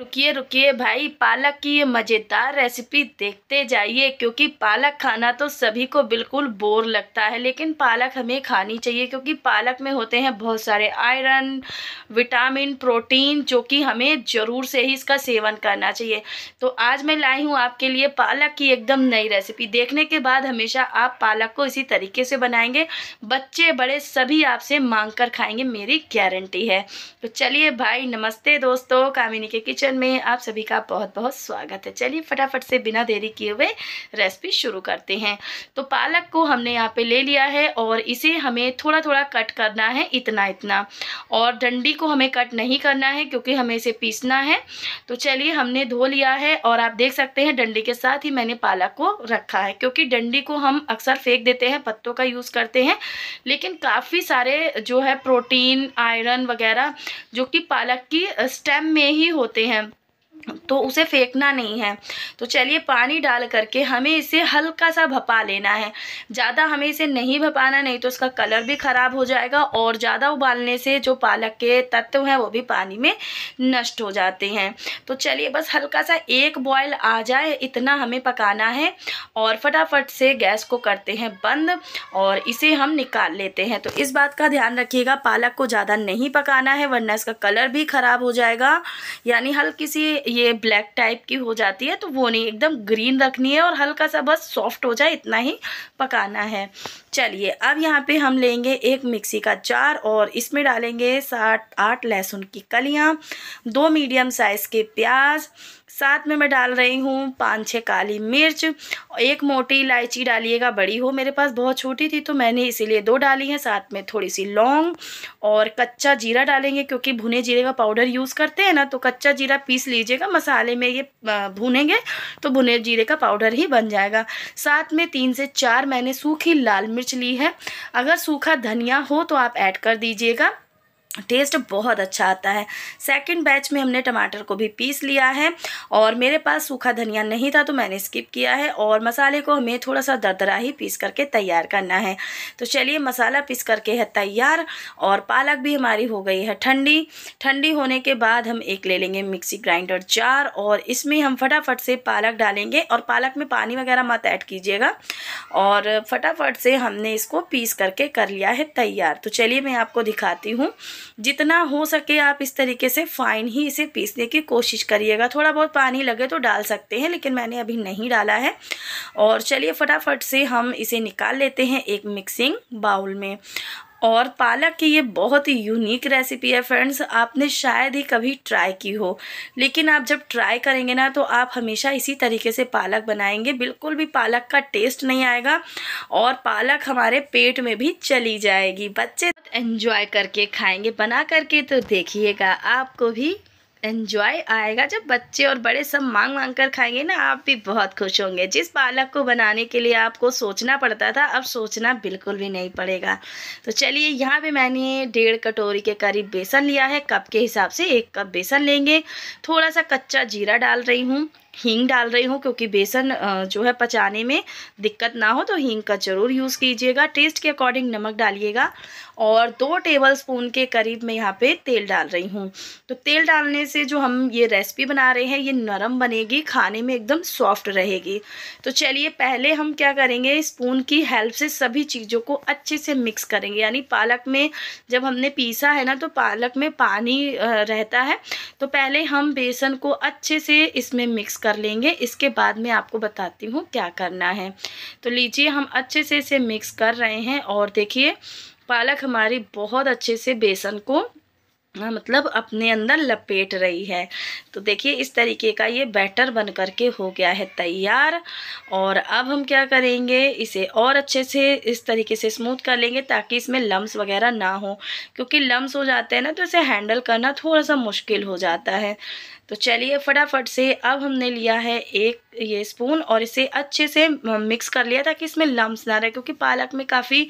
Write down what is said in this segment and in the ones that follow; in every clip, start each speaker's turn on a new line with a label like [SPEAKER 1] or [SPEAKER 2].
[SPEAKER 1] रुकिए रुकिए भाई पालक की ये मज़ेदार रेसिपी देखते जाइए क्योंकि पालक खाना तो सभी को बिल्कुल बोर लगता है लेकिन पालक हमें खानी चाहिए क्योंकि पालक में होते हैं बहुत सारे आयरन विटामिन प्रोटीन जो कि हमें ज़रूर से ही इसका सेवन करना चाहिए तो आज मैं लाई हूँ आपके लिए पालक की एकदम नई रेसिपी देखने के बाद हमेशा आप पालक को इसी तरीके से बनाएंगे बच्चे बड़े सभी आपसे मांग कर खाएंगे मेरी गारंटी है तो चलिए भाई नमस्ते दोस्तों कामिनी के किचन किचन में आप सभी का बहुत बहुत स्वागत है चलिए फटाफट से बिना देरी किए हुए रेसिपी शुरू करते हैं तो पालक को हमने यहाँ पे ले लिया है और इसे हमें थोड़ा थोड़ा कट करना है इतना इतना और डंडी को हमें कट नहीं करना है क्योंकि हमें इसे पीसना है तो चलिए हमने धो लिया है और आप देख सकते हैं डंडी के साथ ही मैंने पालक को रखा है क्योंकि डंडी को हम अक्सर फेंक देते हैं पत्तों का यूज़ करते हैं लेकिन काफ़ी सारे जो है प्रोटीन आयरन वगैरह जो कि पालक की स्टेम में ही होते हैं तो उसे फेंकना नहीं है तो चलिए पानी डाल करके हमें इसे हल्का सा भपा लेना है ज़्यादा हमें इसे नहीं भपाना नहीं तो इसका कलर भी ख़राब हो जाएगा और ज़्यादा उबालने से जो पालक के तत्व हैं वो भी पानी में नष्ट हो जाते हैं तो चलिए बस हल्का सा एक बॉयल आ जाए इतना हमें पकाना है और फटाफट से गैस को करते हैं बंद और इसे हम निकाल लेते हैं तो इस बात का ध्यान रखिएगा पालक को ज़्यादा नहीं पकाना है वरना इसका कलर भी ख़राब हो जाएगा यानी हल्की सी ये ब्लैक टाइप की हो जाती है तो वो नहीं एकदम ग्रीन रखनी है और हल्का सा बस सॉफ्ट हो जाए इतना ही पकाना है चलिए अब यहाँ पे हम लेंगे एक मिक्सी का जार और इसमें डालेंगे सात आठ लहसुन की कलियाँ दो मीडियम साइज़ के प्याज साथ में मैं डाल रही हूँ पाँच छः काली मिर्च एक मोटी इलायची डालिएगा बड़ी हो मेरे पास बहुत छोटी थी तो मैंने इसीलिए दो डाली हैं साथ में थोड़ी सी लौंग और कच्चा जीरा डालेंगे क्योंकि भुने जीरे का पाउडर यूज़ करते हैं ना तो कच्चा जीरा पीस लीजिएगा मसाले में ये भुनेंगे तो भुने जीरे का पाउडर ही बन जाएगा साथ में तीन से चार मैंने सूखी लाल मिर्च ली है अगर सूखा धनिया हो तो आप ऐड कर दीजिएगा टेस्ट बहुत अच्छा आता है सेकंड बैच में हमने टमाटर को भी पीस लिया है और मेरे पास सूखा धनिया नहीं था तो मैंने स्किप किया है और मसाले को हमें थोड़ा सा दरदरा ही पीस करके तैयार करना है तो चलिए मसाला पीस करके है तैयार और पालक भी हमारी हो गई है ठंडी ठंडी होने के बाद हम एक ले लेंगे मिक्सी ग्राइंडर चार और इसमें हम फटाफट से पालक डालेंगे और पालक में पानी वगैरह मत ऐड कीजिएगा और फटाफट से हमने इसको पीस करके कर लिया है तैयार तो चलिए मैं आपको दिखाती हूँ जितना हो सके आप इस तरीके से फाइन ही इसे पीसने की कोशिश करिएगा थोड़ा बहुत पानी लगे तो डाल सकते हैं लेकिन मैंने अभी नहीं डाला है और चलिए फटाफट से हम इसे निकाल लेते हैं एक मिक्सिंग बाउल में और पालक की ये बहुत ही यूनिक रेसिपी है फ्रेंड्स आपने शायद ही कभी ट्राई की हो लेकिन आप जब ट्राई करेंगे ना तो आप हमेशा इसी तरीके से पालक बनाएंगे बिल्कुल भी पालक का टेस्ट नहीं आएगा और पालक हमारे पेट में भी चली जाएगी बच्चे एंजॉय करके खाएंगे बना करके तो देखिएगा आपको भी एंजॉय आएगा जब बच्चे और बड़े सब मांग मांग कर खाएंगे ना आप भी बहुत खुश होंगे जिस पालक को बनाने के लिए आपको सोचना पड़ता था अब सोचना बिल्कुल भी नहीं पड़ेगा तो चलिए यहाँ पे मैंने डेढ़ कटोरी के करीब बेसन लिया है कप के हिसाब से एक कप बेसन लेंगे थोड़ा सा कच्चा जीरा डाल रही हूँ हींग डाल रही हूँ क्योंकि बेसन जो है पचाने में दिक्कत ना हो तो हींग का ज़रूर यूज़ कीजिएगा टेस्ट के अकॉर्डिंग नमक डालिएगा और दो टेबल स्पून के करीब मैं यहाँ पे तेल डाल रही हूँ तो तेल डालने से जो हम ये रेसिपी बना रहे हैं ये नरम बनेगी खाने में एकदम सॉफ्ट रहेगी तो चलिए पहले हम क्या करेंगे स्पून की हेल्प से सभी चीज़ों को अच्छे से मिक्स करेंगे यानी पालक में जब हमने पीसा है ना तो पालक में पानी रहता है तो पहले हम बेसन को अच्छे से इसमें मिक्स कर लेंगे इसके बाद में आपको बताती हूँ क्या करना है तो लीजिए हम अच्छे से इसे मिक्स कर रहे हैं और देखिए पालक हमारी बहुत अच्छे से बेसन को हाँ, मतलब अपने अंदर लपेट रही है तो देखिए इस तरीके का ये बैटर बन करके हो गया है तैयार और अब हम क्या करेंगे इसे और अच्छे से इस तरीके से स्मूथ कर लेंगे ताकि इसमें लम्स वगैरह ना हो क्योंकि लम्स हो जाते हैं ना तो इसे हैंडल करना थोड़ा सा मुश्किल हो जाता है तो चलिए फटाफट से अब हमने लिया है एक ये स्पून और इसे अच्छे से मिक्स कर लिया ताकि इसमें लम्स ना रहे क्योंकि पालक में काफ़ी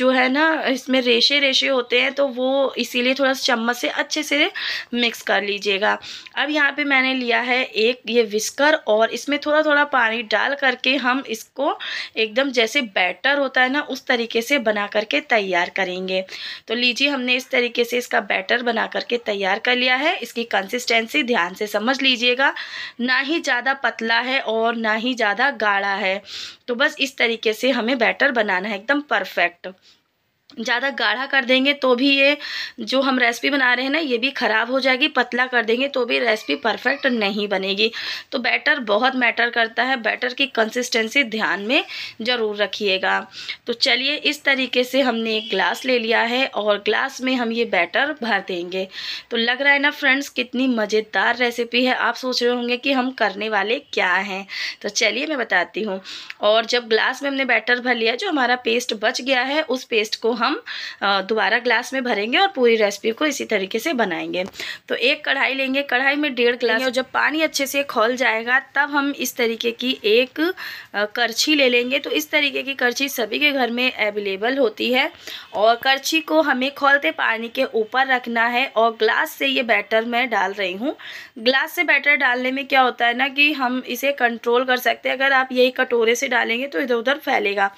[SPEAKER 1] जो है ना इसमें रेशे रेशे होते हैं तो वो इसीलिए थोड़ा चम्मच से अच्छे से मिक्स कर लीजिएगा अब यहाँ पे मैंने लिया है एक ये विस्कर और इसमें थोड़ा थोड़ा पानी डाल करके हम इसको एकदम जैसे बैटर होता है ना उस तरीके से बना करके तैयार करेंगे तो लीजिए हमने इस तरीके से इसका बैटर बना करके तैयार कर लिया है इसकी कंसिस्टेंसी ध्यान ध्यान से समझ लीजिएगा ना ही ज़्यादा पतला है और ना ही ज़्यादा गाढ़ा है तो बस इस तरीके से हमें बैटर बनाना है एकदम परफेक्ट ज़्यादा गाढ़ा कर देंगे तो भी ये जो हम रेसिपी बना रहे हैं ना ये भी ख़राब हो जाएगी पतला कर देंगे तो भी रेसिपी परफेक्ट नहीं बनेगी तो बैटर बहुत मैटर करता है बैटर की कंसिस्टेंसी ध्यान में ज़रूर रखिएगा तो चलिए इस तरीके से हमने एक ग्लास ले लिया है और ग्लास में हम ये बैटर भर देंगे तो लग रहा है ना फ्रेंड्स कितनी मज़ेदार रेसिपी है आप सोच रहे होंगे कि हम करने वाले क्या हैं तो चलिए मैं बताती हूँ और जब ग्लास में हमने बैटर भर लिया जो हमारा पेस्ट बच गया है उस पेस्ट को हम दोबारा ग्लास में भरेंगे और पूरी रेसिपी को इसी तरीके से बनाएंगे तो एक कढ़ाई लेंगे कढ़ाई में डेढ़ ग्लास और जब पानी अच्छे से खोल जाएगा तब हम इस तरीके की एक करछी ले लेंगे तो इस तरीके की करछी सभी के घर में अवेलेबल होती है और करछी को हमें खोलते पानी के ऊपर रखना है और ग्लास से ये बैटर मैं डाल रही हूँ ग्लास से बैटर डालने में क्या होता है ना कि हम इसे कंट्रोल कर सकते हैं अगर आप यही कटोरे से डालेंगे तो इधर उधर फैलेगा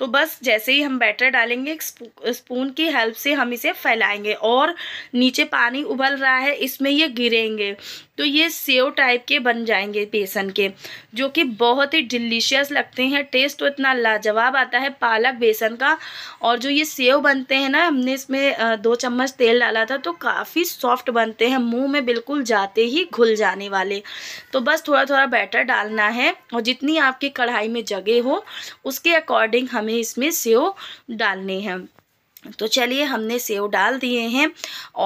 [SPEAKER 1] तो बस जैसे ही हम बैटर डालेंगे स्पून की हेल्प से हम इसे फैलाएंगे और नीचे पानी उबल रहा है इसमें ये गिरेंगे तो ये सेव टाइप के बन जाएंगे बेसन के जो कि बहुत ही डिलीशियस लगते हैं टेस्ट तो इतना लाजवाब आता है पालक बेसन का और जो ये सेव बनते हैं ना हमने इसमें दो चम्मच तेल डाला था तो काफ़ी सॉफ्ट बनते हैं मुंह में बिल्कुल जाते ही घुल जाने वाले तो बस थोड़ा थोड़ा बैटर डालना है और जितनी आपकी कढ़ाई में जगह हो उसके अकॉर्डिंग हमें हमें इसमें सेव डालने हैं तो चलिए हमने सेव डाल दिए हैं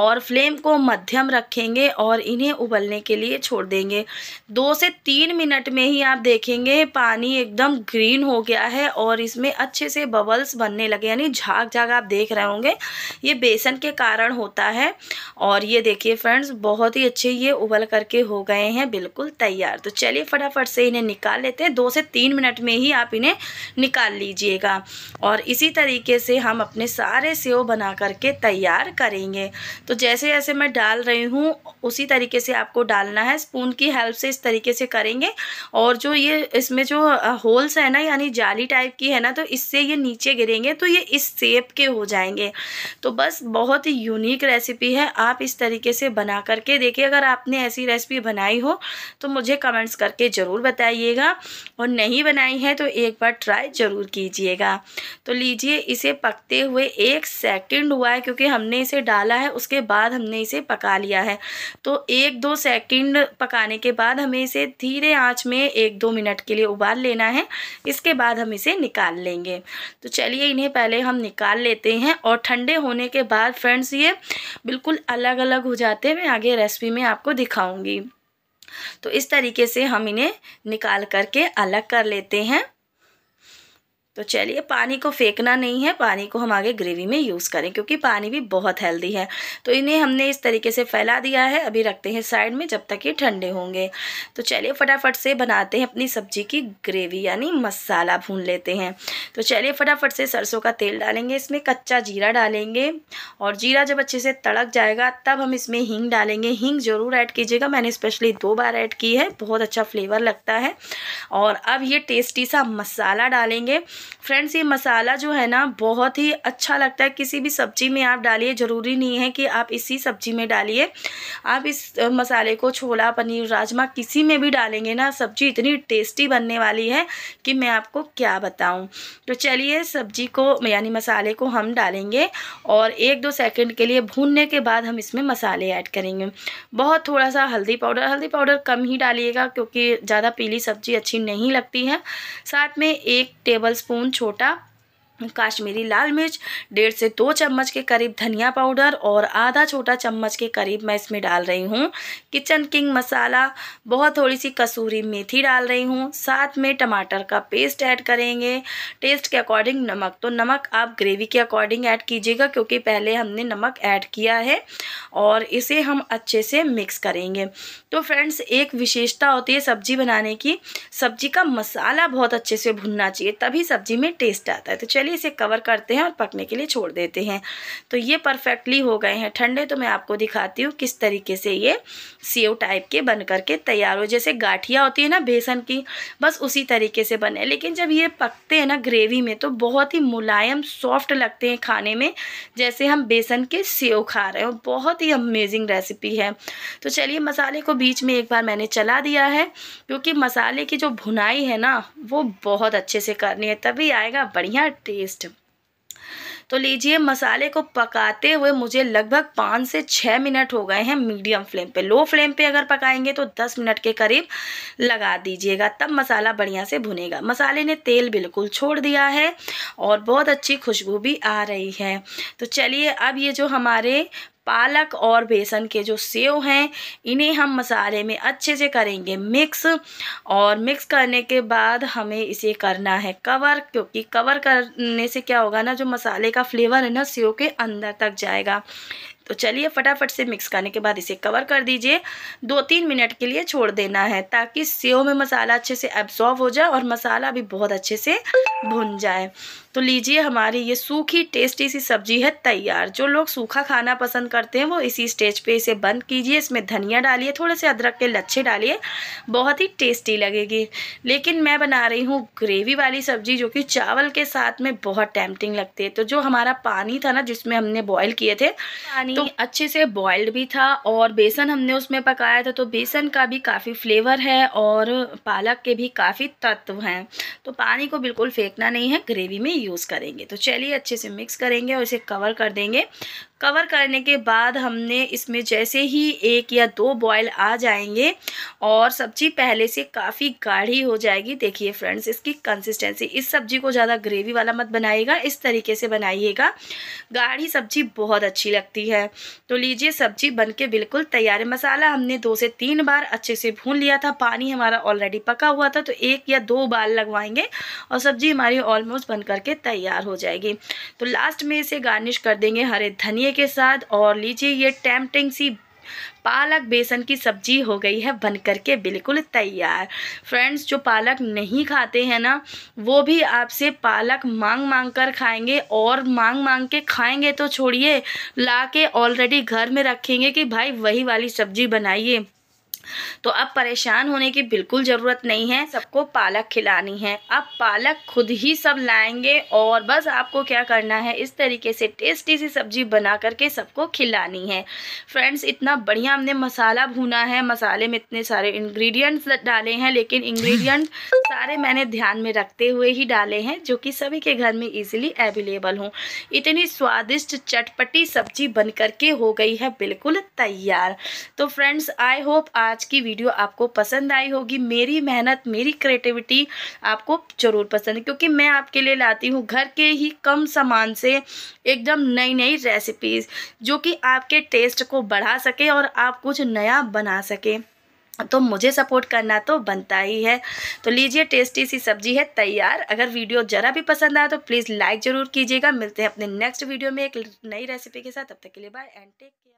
[SPEAKER 1] और फ्लेम को मध्यम रखेंगे और इन्हें उबलने के लिए छोड़ देंगे दो से तीन मिनट में ही आप देखेंगे पानी एकदम ग्रीन हो गया है और इसमें अच्छे से बबल्स बनने लगे यानी झाग झाग आप देख रहे होंगे ये बेसन के कारण होता है और ये देखिए फ्रेंड्स बहुत ही अच्छे ये उबल करके हो गए हैं बिल्कुल तैयार तो चलिए फटाफट से इन्हें निकाल लेते हैं दो से तीन मिनट में ही आप इन्हें निकाल लीजिएगा और इसी तरीके से हम अपने सारे सारे सेव बना करके तैयार करेंगे तो जैसे जैसे मैं डाल रही हूँ उसी तरीके से आपको डालना है स्पून की हेल्प से इस तरीके से करेंगे और जो ये इसमें जो होल्स है ना यानी जाली टाइप की है ना तो इससे ये नीचे गिरेंगे तो ये इस सेप के हो जाएंगे तो बस बहुत ही यूनिक रेसिपी है आप इस तरीके से बना करके देखिए अगर आपने ऐसी रेसिपी बनाई हो तो मुझे कमेंट्स करके ज़रूर बताइएगा और नहीं बनाई है तो एक बार ट्राई ज़रूर कीजिएगा तो लीजिए इसे पकते हुए एक एक सेकंड हुआ है क्योंकि हमने इसे डाला है उसके बाद हमने इसे पका लिया है तो एक दो सेकंड पकाने के बाद हमें इसे धीरे आंच में एक दो मिनट के लिए उबाल लेना है इसके बाद हम इसे निकाल लेंगे तो चलिए इन्हें पहले हम निकाल लेते हैं और ठंडे होने के बाद फ्रेंड्स ये बिल्कुल अलग अलग हो जाते हैं मैं आगे रेसिपी में आपको दिखाऊंगी तो इस तरीके से हम इन्हें निकाल करके अलग कर लेते हैं तो चलिए पानी को फेंकना नहीं है पानी को हम आगे ग्रेवी में यूज़ करें क्योंकि पानी भी बहुत हेल्दी है तो इन्हें हमने इस तरीके से फैला दिया है अभी रखते हैं साइड में जब तक ये ठंडे होंगे तो चलिए फटाफट से बनाते हैं अपनी सब्जी की ग्रेवी यानी मसाला भून लेते हैं तो चलिए फटाफट से सरसों का तेल डालेंगे इसमें कच्चा जीरा डालेंगे और जीरा जब अच्छे से तड़क जाएगा तब हम इसमें हींग डालेंगे हींग ज़रूर ऐड कीजिएगा मैंने स्पेशली दो बार ऐड की है बहुत अच्छा फ्लेवर लगता है और अब ये टेस्टी सा मसाला डालेंगे फ्रेंड्स ये मसाला जो है ना बहुत ही अच्छा लगता है किसी भी सब्ज़ी में आप डालिए ज़रूरी नहीं है कि आप इसी सब्ज़ी में डालिए आप इस मसाले को छोला पनीर राजमा किसी में भी डालेंगे ना सब्ज़ी इतनी टेस्टी बनने वाली है कि मैं आपको क्या बताऊं तो चलिए सब्ज़ी को यानी मसाले को हम डालेंगे और एक दो सेकेंड के लिए भूनने के बाद हम इसमें मसाले ऐड करेंगे बहुत थोड़ा सा हल्दी पाउडर हल्दी पाउडर कम ही डालिएगा क्योंकि ज़्यादा पीली सब्ज़ी अच्छी नहीं लगती है साथ में एक टेबल स्पून कोन छोटा काश्मीरी लाल मिर्च डेढ़ से दो चम्मच के करीब धनिया पाउडर और आधा छोटा चम्मच के करीब मैं इसमें डाल रही हूँ किचन किंग मसाला बहुत थोड़ी सी कसूरी मेथी डाल रही हूँ साथ में टमाटर का पेस्ट ऐड करेंगे टेस्ट के अकॉर्डिंग नमक तो नमक आप ग्रेवी के अकॉर्डिंग ऐड कीजिएगा क्योंकि पहले हमने नमक ऐड किया है और इसे हम अच्छे से मिक्स करेंगे तो फ्रेंड्स एक विशेषता होती है सब्जी बनाने की सब्जी का मसाला बहुत अच्छे से भुनना चाहिए तभी सब्जी में टेस्ट आता है तो चलिए चलिए इसे कवर करते हैं और पकने के लिए छोड़ देते हैं तो ये परफेक्टली हो गए हैं ठंडे तो मैं आपको दिखाती हूँ किस तरीके से ये सेव टाइप के बन करके तैयार हो जैसे गाठिया होती है ना बेसन की बस उसी तरीके से बने लेकिन जब ये पकते हैं ना ग्रेवी में तो बहुत ही मुलायम सॉफ्ट लगते हैं खाने में जैसे हम बेसन के सेव खा रहे हो बहुत ही अमेजिंग रेसिपी है तो चलिए मसाले को बीच में एक बार मैंने चला दिया है क्योंकि मसाले की जो भुनाई है ना वो बहुत अच्छे से करनी है तभी आएगा बढ़िया टेस्ट पेस्ट तो लीजिए मसाले को पकाते हुए मुझे लगभग पाँच से छः मिनट हो गए हैं मीडियम फ्लेम पे लो फ्लेम पे अगर पकाएंगे तो दस मिनट के करीब लगा दीजिएगा तब मसाला बढ़िया से भुनेगा मसाले ने तेल बिल्कुल छोड़ दिया है और बहुत अच्छी खुशबू भी आ रही है तो चलिए अब ये जो हमारे पालक और बेसन के जो सेव हैं इन्हें हम मसाले में अच्छे से करेंगे मिक्स और मिक्स करने के बाद हमें इसे करना है कवर क्योंकि कवर करने से क्या होगा ना जो मसाले का फ्लेवर है ना सेव के अंदर तक जाएगा तो चलिए फटाफट से मिक्स करने के बाद इसे कवर कर दीजिए दो तीन मिनट के लिए छोड़ देना है ताकि सेव में मसाला अच्छे से एब्जॉर्व हो जाए और मसाला भी बहुत अच्छे से भुन जाए तो लीजिए हमारी ये सूखी टेस्टी सी सब्जी है तैयार जो लोग सूखा खाना पसंद करते हैं वो इसी स्टेज पे इसे बंद कीजिए इसमें धनिया डालिए थोड़े से अदरक के लच्छे डालिए बहुत ही टेस्टी लगेगी लेकिन मैं बना रही हूँ ग्रेवी वाली सब्जी जो कि चावल के साथ में बहुत टैम्पटिंग लगती है तो जो हमारा पानी था ना जिसमें हमने बॉयल किए थे पानी तो अच्छे से बॉयल्ड भी था और बेसन हमने उसमें पकाया था तो बेसन का भी काफ़ी फ्लेवर है और पालक के भी काफ़ी तत्व हैं तो पानी को बिल्कुल फेंकना नहीं है ग्रेवी में यूज़ करेंगे तो चलिए अच्छे से मिक्स करेंगे और इसे कवर कर देंगे कवर करने के बाद हमने इसमें जैसे ही एक या दो बॉयल आ जाएंगे और सब्ज़ी पहले से काफ़ी गाढ़ी हो जाएगी देखिए फ्रेंड्स इसकी कंसिस्टेंसी इस सब्ज़ी को ज़्यादा ग्रेवी वाला मत बनाइएगा इस तरीके से बनाइएगा गाढ़ी सब्ज़ी बहुत अच्छी लगती है तो लीजिए सब्ज़ी बन के बिल्कुल तैयार है मसाला हमने दो से तीन बार अच्छे से भून लिया था पानी हमारा ऑलरेडी पका हुआ था तो एक या दो बाल लगवाएंगे और सब्ज़ी हमारी ऑलमोस्ट बन करके तैयार हो जाएगी तो लास्ट में इसे गार्निश कर देंगे हरे धनिए के साथ और लीजिए ये टैमटिंग सी पालक बेसन की सब्जी हो गई है बन करके बिल्कुल तैयार फ्रेंड्स जो पालक नहीं खाते हैं ना वो भी आपसे पालक मांग मांग कर खाएंगे और मांग मांग के खाएंगे तो छोड़िए ला के ऑलरेडी घर में रखेंगे कि भाई वही वाली सब्जी बनाइए तो अब परेशान होने की बिल्कुल ज़रूरत नहीं है सबको पालक खिलानी है अब पालक खुद ही सब लाएंगे और बस आपको क्या करना है इस तरीके से टेस्टी सी सब्जी बना करके सबको खिलानी है फ्रेंड्स इतना बढ़िया हमने मसाला भुना है मसाले में इतने सारे इंग्रेडिएंट्स डाले हैं लेकिन इंग्रेडिएंट सारे मैंने ध्यान में रखते हुए ही डाले हैं जो कि सभी के घर में ईजिली अवेलेबल हों इतनी स्वादिष्ट चटपटी सब्जी बन करके हो गई है बिल्कुल तैयार तो फ्रेंड्स आई होप आज आज की वीडियो आपको पसंद आई होगी मेरी मेहनत मेरी क्रिएटिविटी आपको ज़रूर पसंद है क्योंकि मैं आपके लिए लाती हूँ घर के ही कम सामान से एकदम नई नई रेसिपीज़ जो कि आपके टेस्ट को बढ़ा सके और आप कुछ नया बना सकें तो मुझे सपोर्ट करना तो बनता ही है तो लीजिए टेस्टी सी सब्जी है तैयार अगर वीडियो ज़रा भी पसंद आया तो प्लीज़ लाइक ज़रूर कीजिएगा मिलते हैं अपने नेक्स्ट वीडियो में एक नई रेसिपी के साथ तब तक के लिए बाय एंड टेक केयर